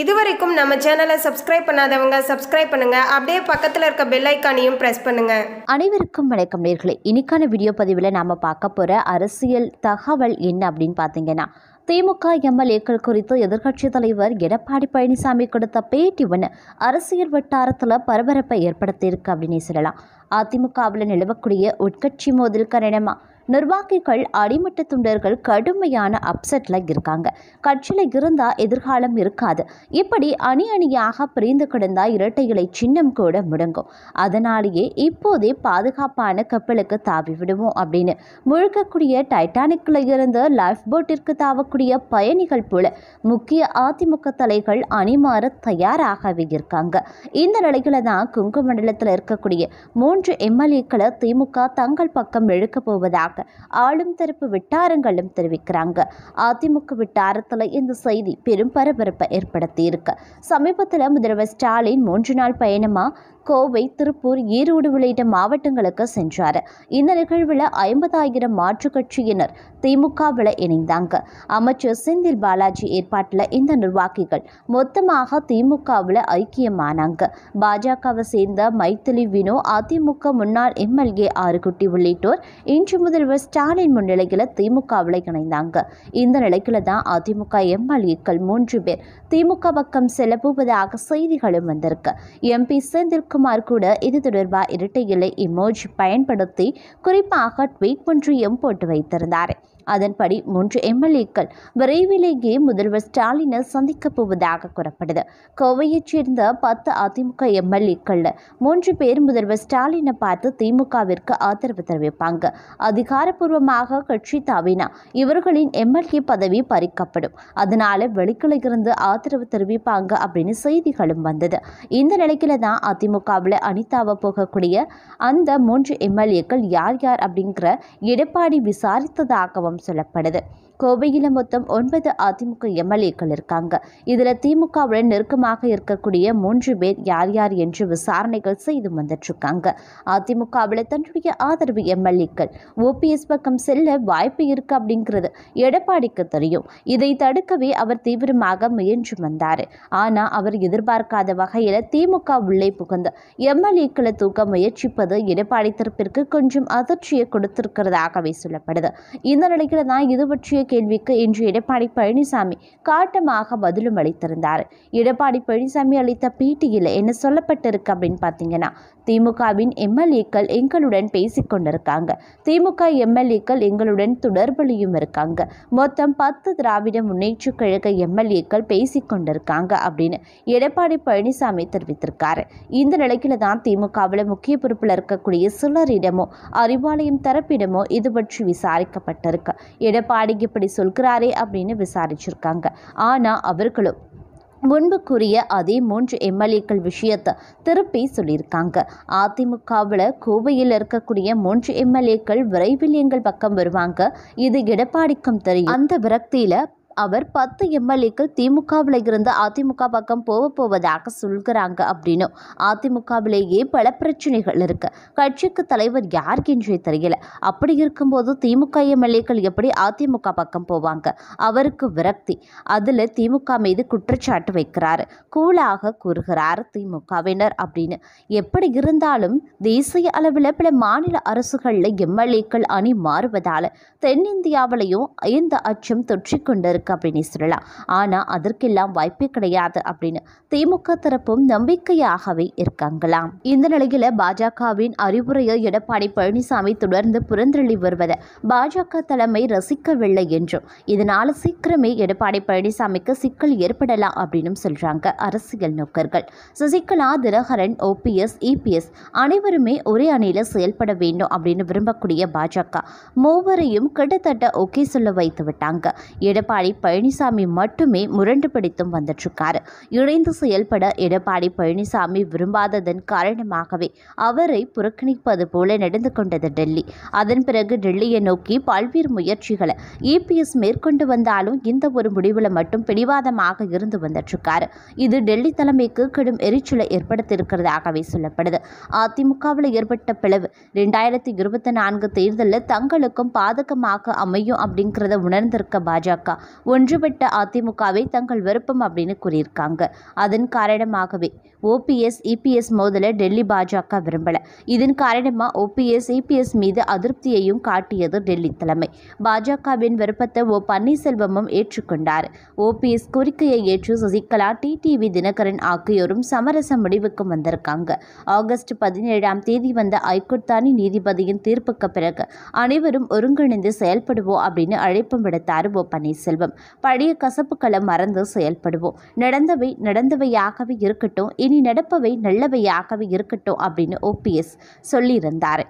இதுவரைக்கும் நம்ம சேனலை சப்ஸ்கிரைப் பண்ணாதவங்க சப்ஸ்கிரைப் பண்ணுங்க அப்படியே பக்கத்தில் இருக்க பெல் ஐக்கானையும் பிரஸ் பண்ணுங்க அனைவருக்கும் வணக்கம் நேர்களை இன்னைக்கான வீடியோ பதிவில் நாம பார்க்க போகிற அரசியல் தகவல் என்ன அப்படின்னு பார்த்தீங்கன்னா திமுக எம்எல்ஏக்கள் குறித்து எதிர்க்கட்சித் தலைவர் எடப்பாடி பழனிசாமி கொடுத்த பேட்டி ஒன்று அரசியல் வட்டாரத்தில் பரபரப்பை ஏற்படுத்தியிருக்கு அப்படின்னு சொல்லலாம் அதிமுகவில் நிலவக்கூடிய உட்கட்சி மோதல் காரணமாக நிர்வாகிகள் அடிமட்ட துண்டர்கள் கடுமையான அப்செட்டில் இருக்காங்க கட்சியில் இருந்தால் எதிர்காலம் இருக்காது இப்படி அணி அணியாக பிரிந்து கிடந்தால் இரட்டை இலை சின்னம் கூட முடங்கும் அதனாலேயே இப்போதே பாதுகாப்பான கப்பலுக்கு தாவி விடுவோம் அப்படின்னு முழுக்கக்கூடிய டைட்டானிக்கில் இருந்து லைஃப் போட்டிற்கு தாவக்கூடிய பயணிகள் போல முக்கிய அதிமுக தலைகள் அணிமாற தயாராகவே இருக்காங்க இந்த நிலையில தான் குங்குமண்டலத்தில் இருக்கக்கூடிய மூன்று எம்எல்ஏக்களை திமுக தங்கள் பக்கம் இழுக்கப் போவதாக வருவதாக ஆளும் தரப்பு விட்டாரங்களும் தெரிவிக்கிறாங்க அதிமுக வட்டாரத்தில் இந்த செய்தி பெரும் பரபரப்பை ஏற்படுத்தியிருக்கு சமீபத்தில் முதல்வர் ஸ்டாலின் மூன்று நாள் பயணமாக கோவை திருப்பூர் ஈரோடு உள்ளிட்ட மாவட்டங்களுக்கு சென்றார் இந்த நிகழ்வில் ஐம்பதாயிரம் மாற்றுக் கட்சியினர் திமுகவில் இணைந்தாங்க அமைச்சர் செந்தில் பாலாஜி ஏற்பாட்டில் இந்த நிர்வாகிகள் மொத்தமாக திமுகவில் ஐக்கியமானாங்க பாஜகவை சேர்ந்த மைத்திலி வினோ அதிமுக முன்னாள் எம்எல்ஏ ஆறுகுட்டி உள்ளிட்டோர் இன்று முதல்வர் ஸ்டாலின் முன்னிலையில் திமுகவில் இணைந்தாங்க இந்த நிலையில தான் அதிமுக எம்எல்ஏக்கள் மூன்று பேர் திமுக பக்கம் செலவுவதாக செய்திகளும் வந்திருக்கு எம்பி செந்தில் சிவகுமார் கூட இது தொடர்பாக இலை இமோஜ் பயன்படுத்தி குறிப்பாக ட்வீட் ஒன்றையும் போட்டு வைத்திருந்தார் அதன்படி மூன்று எம்எல்ஏக்கள் விரைவிலேயே முதல்வர் ஸ்டாலினை சந்திக்கப் போவதாக கூறப்படுது கோவையைச் சேர்ந்த பத்து அதிமுக எம்எல்ஏக்கள் மூன்று பேர் முதல்வர் ஸ்டாலினை பார்த்து திமுகவிற்கு ஆதரவு தெரிவிப்பாங்க அதிகாரப்பூர்வமாக கட்சி தாவினா இவர்களின் எம்எல்ஏ பதவி பறிக்கப்படும் அதனால வெளிக்கில ஆதரவு தெரிவிப்பாங்க அப்படின்னு செய்திகளும் வந்தது இந்த நிலையில தான் அதிமுகவில் அனிதாவை போகக்கூடிய அந்த மூன்று எம்எல்ஏக்கள் யார் யார் அப்படிங்கிற எடப்பாடி விசாரித்ததாகவும் சொல்லப்படுது கோவையில் மொத்தம் ஒன்பது அதிமுக எம்எல்ஏக்கள் இருக்காங்க இதில் திமுகவுடன் நெருக்கமாக இருக்கக்கூடிய மூன்று பேர் யார் யார் என்று விசாரணைகள் செய்து வந்துட்டுருக்காங்க அதிமுகவில் தன்னுடைய ஆதரவு எம்எல்ஏக்கள் ஓபிஎஸ் பக்கம் செல்ல வாய்ப்பு இருக்கு அப்படிங்கிறது எடப்பாடிக்கு தெரியும் இதை தடுக்கவே அவர் தீவிரமாக முயன்று வந்தார் ஆனால் அவர் எதிர்பார்க்காத வகையில் திமுக உள்ளே புகுந்து எம்எல்ஏக்களை தூக்க முயற்சிப்பது எடப்பாடி தரப்பிற்கு கொஞ்சம் அதிர்ச்சியை கொடுத்திருக்கிறதாகவே சொல்லப்படுது இந்த நிலையில தான் இது பற்றிய கேள்விக்கு இன்று எடப்பாடி பழனிசாமி காட்டமாக பதிலும் அளித்திருந்தார் எடப்பாடி பழனிசாமி அளித்த பேட்டியில் என்ன சொல்லப்பட்டிருக்கு அப்படின்னு பார்த்தீங்கன்னா திமுகவின் எம்எல்ஏக்கள் எங்களுடன் பேசிக்கொண்டிருக்காங்க திமுக எம்எல்ஏக்கள் எங்களுடன் தொடர்புலையும் இருக்காங்க மொத்தம் பத்து திராவிட முன்னேற்ற கழக எம்எல்ஏக்கள் பேசிக்கொண்டிருக்காங்க அப்படின்னு எடப்பாடி பழனிசாமி தெரிவித்திருக்காரு இந்த நிலையில தான் திமுகவில் முக்கிய பொறுப்பில் இருக்கக்கூடிய சிலரிடமோ அறிவாலயம் தரப்பிடமோ இது பற்றி விசாரிக்கப்பட்டிருக்கு எடப்பாடிக்கு இப்படி சொல்கிறாரே அப்படின்னு விசாரிச்சிருக்காங்க ஆனால் அவர்களும் முன்பு கூறிய அதே மூன்று எம்எல்ஏக்கள் விஷயத்தை திருப்பி சொல்லியிருக்காங்க அதிமுகவில் கோவையில் இருக்கக்கூடிய மூன்று எம்எல்ஏக்கள் விரைவில் எங்கள் பக்கம் வருவாங்க இது எடப்பாடிக்கும் தெரியும் அந்த விரக்தியில் அவர் பத்து எம்எல்ஏக்கள் திமுகவில் இருந்து அதிமுக பக்கம் போக போவதாக சொல்கிறாங்க அப்படின்னு அதிமுகவிலேயே பல பிரச்சனைகள் இருக்கு கட்சிக்கு தலைவர் யார் என்றே தெரியல அப்படி இருக்கும்போது திமுக எம்எல்ஏக்கள் எப்படி அதிமுக பக்கம் போவாங்க அவருக்கு விரக்தி அதில் திமுக மீது குற்றச்சாட்டு வைக்கிறார் கூலாக கூறுகிறார் திமுகவினர் அப்படின்னு எப்படி இருந்தாலும் தேசிய அளவில் பல மாநில அரசுகளில் எம்எல்ஏக்கள் அணி மாறுவதால் தென்னிந்தியாவிலையும் இந்த அச்சம் தொற்றிக்கொண்டிருக்கு இருக்கு அப்படின்னு சொல்லலாம் ஆனா அதற்கெல்லாம் வாய்ப்பே கிடையாது அப்படின்னு திமுக தரப்பும் நம்பிக்கையாகவே இருக்காங்களாம் இந்த நிலையில் பாஜகவின் அறிவுரையை எடப்பாடி பழனிசாமி தொடர்ந்து புறந்தள்ளி வருவதை பாஜக தலைமை ரசிக்கவில்லை என்றும் இதனால சீக்கிரமே எடப்பாடி பழனிசாமிக்கு சிக்கல் ஏற்படலாம் அப்படின்னு சொல்றாங்க அரசியல் நோக்கர்கள் சசிகலா தினகரன் ஓபிஎஸ் இபிஎஸ் அனைவருமே ஒரே அணியில செயல்பட வேண்டும் அப்படின்னு விரும்பக்கூடிய பாஜக மூவரையும் கிட்டத்தட்ட ஓகே சொல்ல வைத்து விட்டாங்க எடப்பாடி பழனிசாமி மட்டுமே முரண்டு பிடித்தும் வந்திருக்காரு இணைந்து செயல்பட எடப்பாடி பழனிசாமி விரும்பாததன் காரணமாகவே அவரை புறக்கணிப்பது போல நடந்து கொண்டது டெல்லி அதன் பிறகு டெல்லியை நோக்கி பல்வேறு முயற்சிகளை இபிஎஸ் மேற்கொண்டு வந்தாலும் இந்த ஒரு முடிவில் மட்டும் பிடிவாதமாக இருந்து வந்துட்டுருக்காரு இது டெல்லி தலைமைக்கு கடும் எரிச்சலை ஏற்படுத்தியிருக்கிறதாகவே சொல்லப்படுது அதிமுகவில் ஏற்பட்ட பிளவு ரெண்டாயிரத்தி இருபத்தி நான்கு தேர்தலில் தங்களுக்கும் பாதகமாக அமையும் அப்படிங்கிறத உணர்ந்திருக்க பாஜக ஒன்றுபட்ட அதிமுகவை தங்கள் விருப்பம் அப்படின்னு கூறியிருக்காங்க அதன் காரணமாகவே ஓபிஎஸ் இபிஎஸ் e மோதல டெல்லி பாஜக விரும்பல இதன் காரணமாக ஓபிஎஸ் இபிஎஸ் e மீது அதிருப்தியையும் காட்டியது டெல்லி தலைமை பாஜகவின் விருப்பத்தை ஓ பன்னீர்செல்வமும் ஏற்றுக்கொண்டார் ஓபிஎஸ் கோரிக்கையை ஏற்று சசிகலா டிடிவி தினகரன் ஆகியோரும் சமரச முடிவுக்கு வந்திருக்காங்க ஆகஸ்ட் பதினேழாம் தேதி வந்த ஐகோர்ட் தானி நீதிபதியின் தீர்ப்புக்கு பிறகு அனைவரும் ஒருங்கிணைந்து செயல்படுவோம் அப்படின்னு அழைப்பு விடுத்தார் ஓ பன்னீர்செல்வம் பழைய கசப்புகளை மறந்து செயல்படுவோம் நடந்தவை நடந்தவையாகவே இருக்கட்டும் இனி இனி நடப்பவை நல்லவையாகவே இருக்கட்டும் அப்படின்னு ஓபிஎஸ் சொல்லியிருந்தார்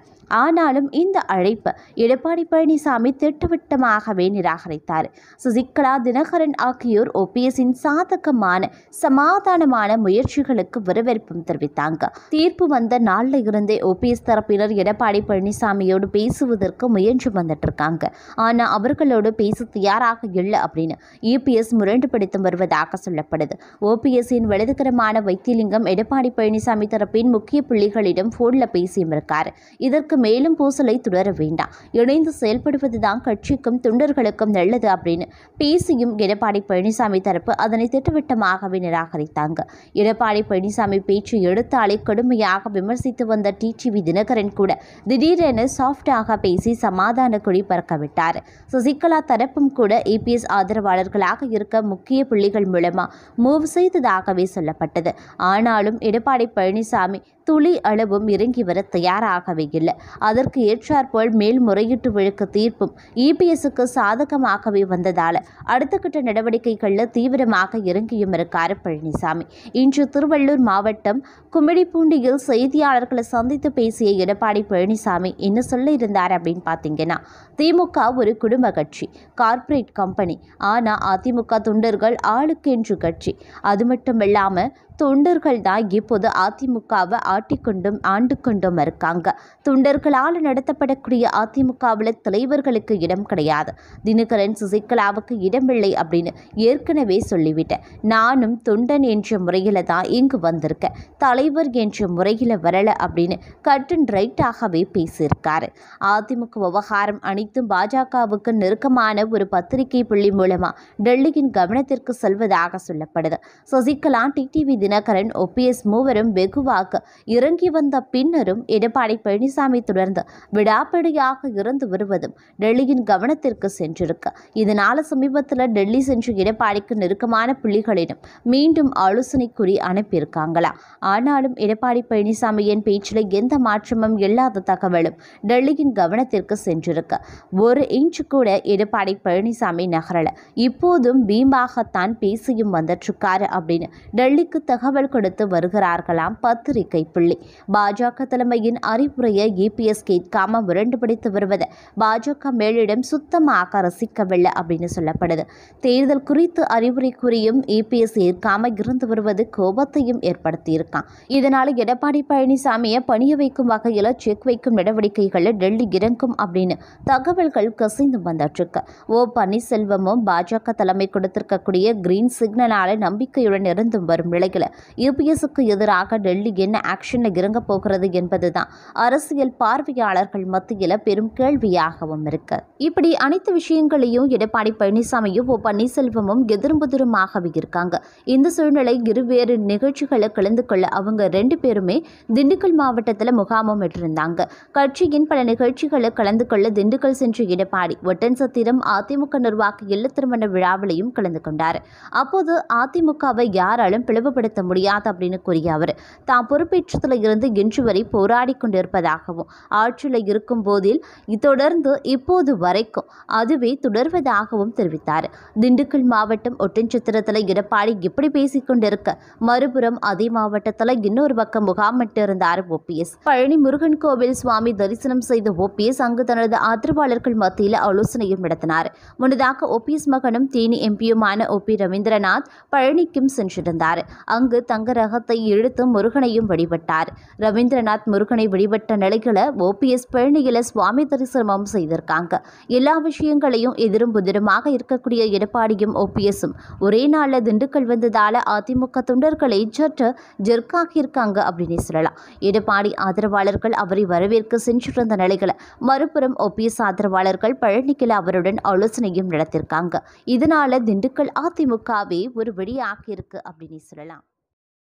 ஆனாலும் இந்த அழைப்பு எடப்பாடி பழனிசாமி திட்டவட்டமாகவே நிராகரித்தார் சுசிகலா தினகரன் ஆகியோர் ஓபிஎஸின் சாதகமான சமாதானமான முயற்சிகளுக்கு வரவேற்பும் தெரிவித்தாங்க தீர்ப்பு வந்த நாளில் இருந்தே ஓபிஎஸ் தரப்பினர் எடப்பாடி பழனிசாமியோடு பேசுவதற்கு முயன்று வந்துட்டு இருக்காங்க ஆனால் அவர்களோடு பேச தயாராக இல்லை அப்படின்னு இபிஎஸ் முரண்டு படுத்தும் வருவதாக சொல்லப்படுது ஓபிஎஸ்ஸின் வலதுகரமான வைத்தியலிங்கம் எடப்பாடி பழனிசாமி தரப்பின் முக்கிய புள்ளிகளிடம் ஃபோனில் பேசியும் இருக்கார் இதற்கு மேலும் பூசலை தொடர வேண்டாம் இணைந்து செயல்படுவதுதான் கட்சிக்கும் தொண்டர்களுக்கும் நல்லது அப்படின்னு பேசியும் எடப்பாடி பழனிசாமி தரப்பு அதனை திட்டவட்டமாகவே நிராகரித்தாங்க எடப்பாடி பழனிசாமி பேச்சு எடுத்தாலே கடுமையாக விமர்சித்து வந்த டிடிவி தினகரன் கூட திடீரென சாஃப்டாக பேசி சமாதான குடி பறக்கவிட்டார் சசிகலா தரப்பும் கூட ஏபிஎஸ் ஆதரவாளர்களாக இருக்க முக்கிய புள்ளிகள் மூலமா மூவ் செய்ததாகவே சொல்லப்பட்டது ஆனாலும் எடப்பாடி பழனிசாமி துளி அளவும் இறங்கி வர தயாராகவே இல்லை அதற்கு ஏற்றாற்போல் மேல்முறையீட்டு வழக்கு தீர்ப்பும் இபிஎஸ்க்கு சாதகமாகவே வந்ததால் அடுத்த கட்ட நடவடிக்கைகளில் தீவிரமாக இறங்கியும் இருக்கார் பழனிசாமி இன்று திருவள்ளூர் மாவட்டம் கும்மிடிப்பூண்டியில் செய்தியாளர்களை சந்தித்து பேசிய எடப்பாடி பழனிசாமி என்ன சொல்ல இருந்தார் அப்படின்னு பார்த்தீங்கன்னா திமுக ஒரு குடும்ப கட்சி கார்ப்பரேட் கம்பெனி ஆனால் அதிமுக தொண்டர்கள் ஆளுக்கென்று கட்சி அது மட்டும் இல்லாமல் தொண்டர்கள் தான் இப்போது அதிமுகவை ஆட்டிக்கொண்டும் ஆண்டு கொண்டும் இருக்காங்க தொண்டர்களால் நடத்தப்படக்கூடிய அதிமுகவில் தலைவர்களுக்கு இடம் கிடையாது தினகரன் சுசிகலாவுக்கு இடமில்லை அப்படின்னு ஏற்கனவே சொல்லிவிட்டேன் நானும் தொண்டன் என்ற முறையில் தான் இங்கு வந்திருக்கேன் தலைவர் என்ற முறையில் வரலை அப்படின்னு அண்ட் ரைட்டாகவே பேசியிருக்காரு அதிமுக விவகாரம் அனைத்தும் பாஜகவுக்கு நெருக்கமான ஒரு பத்திரிகை புள்ளி மூலமாக டெல்லியின் கவனத்திற்கு செல்வதாக சொல்லப்படுது சசிகலா டிடிவி தினகரன் எஸ் மூவரும் வெகுவாக இறங்கி வந்த பின்னரும் எடப்பாடி பழனிசாமி தொடர்ந்து விடாப்பிடியாக இருந்து வருவதும் டெல்லியின் கவனத்திற்கு சென்றிருக்கு இதனால சமீபத்தில் டெல்லி சென்று எடப்பாடிக்கு நெருக்கமான புள்ளிகளிடம் மீண்டும் ஆலோசனை கூறி அனுப்பியிருக்காங்களா ஆனாலும் எடப்பாடி பழனிசாமியின் பேச்சில் எந்த மாற்றமும் இல்லாத தகவலும் டெல்லியின் கவனத்திற்கு சென்றிருக்கு ஒரு இன்ச் கூட எடப்பாடி பழனிசாமி நகரல இப்போதும் பீம்பாகத்தான் பேசியும் வந்துட்டுருக்காரு அப்படின்னு டெல்லிக்கு தகவல் கொடுத்து வருகிறார்களாம் பத்திரிகை புள்ளி பாஜக தலைமையின் அறிவுரையை இபிஎஸ் கேட்காம விரண்டு பிடித்து வருவது பாஜக மேலிடம் சுத்தமாக ரசிக்கவில்லை அப்படின்னு சொல்லப்படுது தேர்தல் குறித்து அறிவுரை கூறியும் இபிஎஸ் ஏற்காம இருந்து வருவது கோபத்தையும் ஏற்படுத்தியிருக்கான் இதனால் எடப்பாடி பழனிசாமியை பணிய வைக்கும் வகையில் செக் வைக்கும் நடவடிக்கைகளை டெல்லி இறங்கும் அப்படின்னு தகவல்கள் கசிந்து வந்துட்டுருக்கு ஓ பன்னீர்செல்வமும் பாஜக தலைமை கொடுத்திருக்கக்கூடிய கிரீன் சிக்னலால நம்பிக்கையுடன் இருந்தும் வரும் நிலையில் யுபிஎஸ்க்கு எதிராக டெல்லி என்ன ஆக்ஷனில் இறங்க போகிறது என்பதுதான் அரசியல் பார்வையாளர்கள் மத்தியில் பெரும் கேள்வியாகவும் இருக்கு இப்படி அனைத்து விஷயங்களையும் எடப்பாடி பழனிசாமியும் ஓ பன்னீர்செல்வமும் எதிர்புதிரமாகவே இருக்காங்க இந்த சூழ்நிலை இருவேறு நிகழ்ச்சிகளை கலந்து கொள்ள அவங்க ரெண்டு பேருமே திண்டுக்கல் மாவட்டத்தில் முகாமும் விட்டிருந்தாங்க கட்சியின் பல நிகழ்ச்சிகளை கலந்து கொள்ள திண்டுக்கல் சென்ற எடப்பாடி ஒட்டன் சத்திரம் அதிமுக நிர்வாக இல்ல திருமண விழாவிலையும் கலந்து கொண்டார் அப்போது அதிமுகவை யாராலும் பிளவுபடுத்த செயல்படுத்த முடியாது அப்படின்னு கூறிய அவர் தாம் பொறுப்பேற்றத்தில் இருந்து இன்று வரை போராடி கொண்டிருப்பதாகவும் ஆட்சியில் இருக்கும் போதில் தொடர்ந்து இப்போது வரைக்கும் அதுவே தொடர்வதாகவும் தெரிவித்தார் திண்டுக்கல் மாவட்டம் ஒட்டஞ்சத்திரத்தில் எடப்பாடி இப்படி பேசிக் கொண்டிருக்க மறுபுறம் அதே மாவட்டத்தில் இன்னொரு பக்கம் முகாமிட்டு இருந்தார் ஓபிஎஸ் பழனி முருகன் கோவில் சுவாமி தரிசனம் செய்த ஓபிஎஸ் அங்கு தனது ஆதரவாளர்கள் மத்தியில் ஆலோசனையும் நடத்தினார் முன்னதாக ஓபிஎஸ் மகனும் தேனி எம்பியுமான ஓ பி ரவீந்திரநாத் பழனிக்கும் சென்றிருந்தார் அங்கு தங்க ரகத்தை இழுத்து முருகனையும் வழிபட்டார் ரவீந்திரநாத் முருகனை வழிபட்ட நிலையில ஓபிஎஸ் பழனியில சுவாமி தரிசனமும் செய்திருக்காங்க எல்லா விஷயங்களையும் எதிரும் புதிரமாக இருக்கக்கூடிய எடப்பாடியும் ஓபிஎஸும் ஒரே நாளில் திண்டுக்கல் வந்ததால அதிமுக தொண்டர்களை சற்று இருக்காங்க அப்படின்னு சொல்லலாம் எடப்பாடி ஆதரவாளர்கள் அவரை வரவேற்க சென்றிருந்த நிலையில மறுபுறம் ஓபிஎஸ் ஆதரவாளர்கள் பழனிக்கில் அவருடன் ஆலோசனையும் நடத்திருக்காங்க இதனால திண்டுக்கல் அதிமுகவே ஒரு வெளியாகியிருக்கு அப்படின்னு சொல்லலாம்